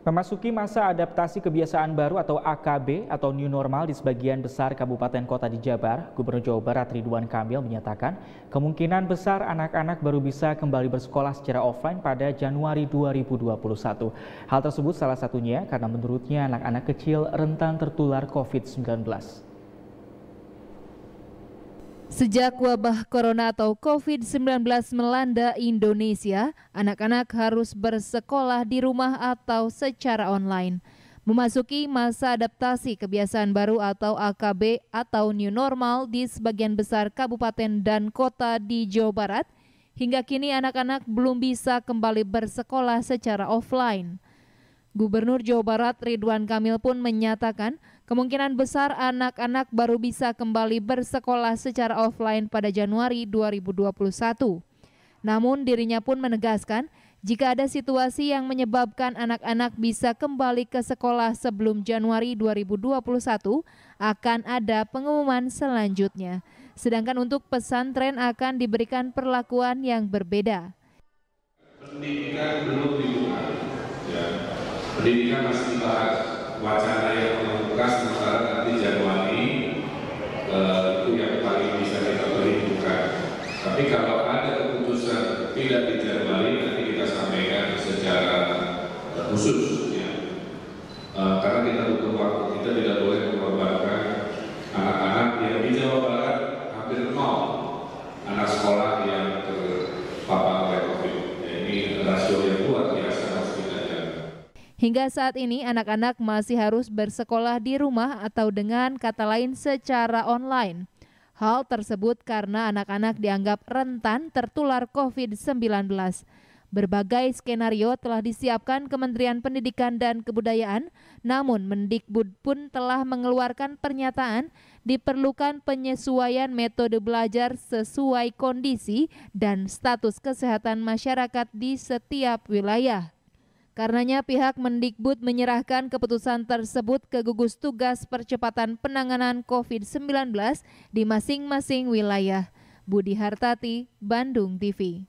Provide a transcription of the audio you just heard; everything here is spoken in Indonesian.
Memasuki masa adaptasi kebiasaan baru atau AKB atau new normal di sebagian besar kabupaten kota di Jabar, Gubernur Jawa Barat Ridwan Kamil menyatakan kemungkinan besar anak-anak baru bisa kembali bersekolah secara offline pada Januari 2021. Hal tersebut salah satunya karena menurutnya anak-anak kecil rentan tertular COVID-19. Sejak wabah corona atau COVID-19 melanda Indonesia, anak-anak harus bersekolah di rumah atau secara online. Memasuki masa adaptasi kebiasaan baru atau AKB atau new normal di sebagian besar kabupaten dan kota di Jawa Barat, hingga kini anak-anak belum bisa kembali bersekolah secara offline. Gubernur Jawa Barat Ridwan Kamil pun menyatakan kemungkinan besar anak-anak baru bisa kembali bersekolah secara offline pada Januari 2021. Namun dirinya pun menegaskan jika ada situasi yang menyebabkan anak-anak bisa kembali ke sekolah sebelum Januari 2021, akan ada pengumuman selanjutnya. Sedangkan untuk pesantren akan diberikan perlakuan yang berbeda. Pendidikan belum dibuka Pendidikan masih bahas wacana yang membuka sementara nanti Januari eh, itu yang paling bisa kita perhitungkan. Tapi kalau ada keputusan tidak di Januari nanti kita sampaikan secara eh, khusus, ya. Eh, karena kita Hingga saat ini, anak-anak masih harus bersekolah di rumah atau dengan kata lain secara online. Hal tersebut karena anak-anak dianggap rentan tertular COVID-19. Berbagai skenario telah disiapkan Kementerian Pendidikan dan Kebudayaan, namun Mendikbud pun telah mengeluarkan pernyataan diperlukan penyesuaian metode belajar sesuai kondisi dan status kesehatan masyarakat di setiap wilayah. Karenanya pihak Mendikbud menyerahkan keputusan tersebut ke gugus tugas percepatan penanganan COVID-19 di masing-masing wilayah. Budi Hartati, Bandung TV.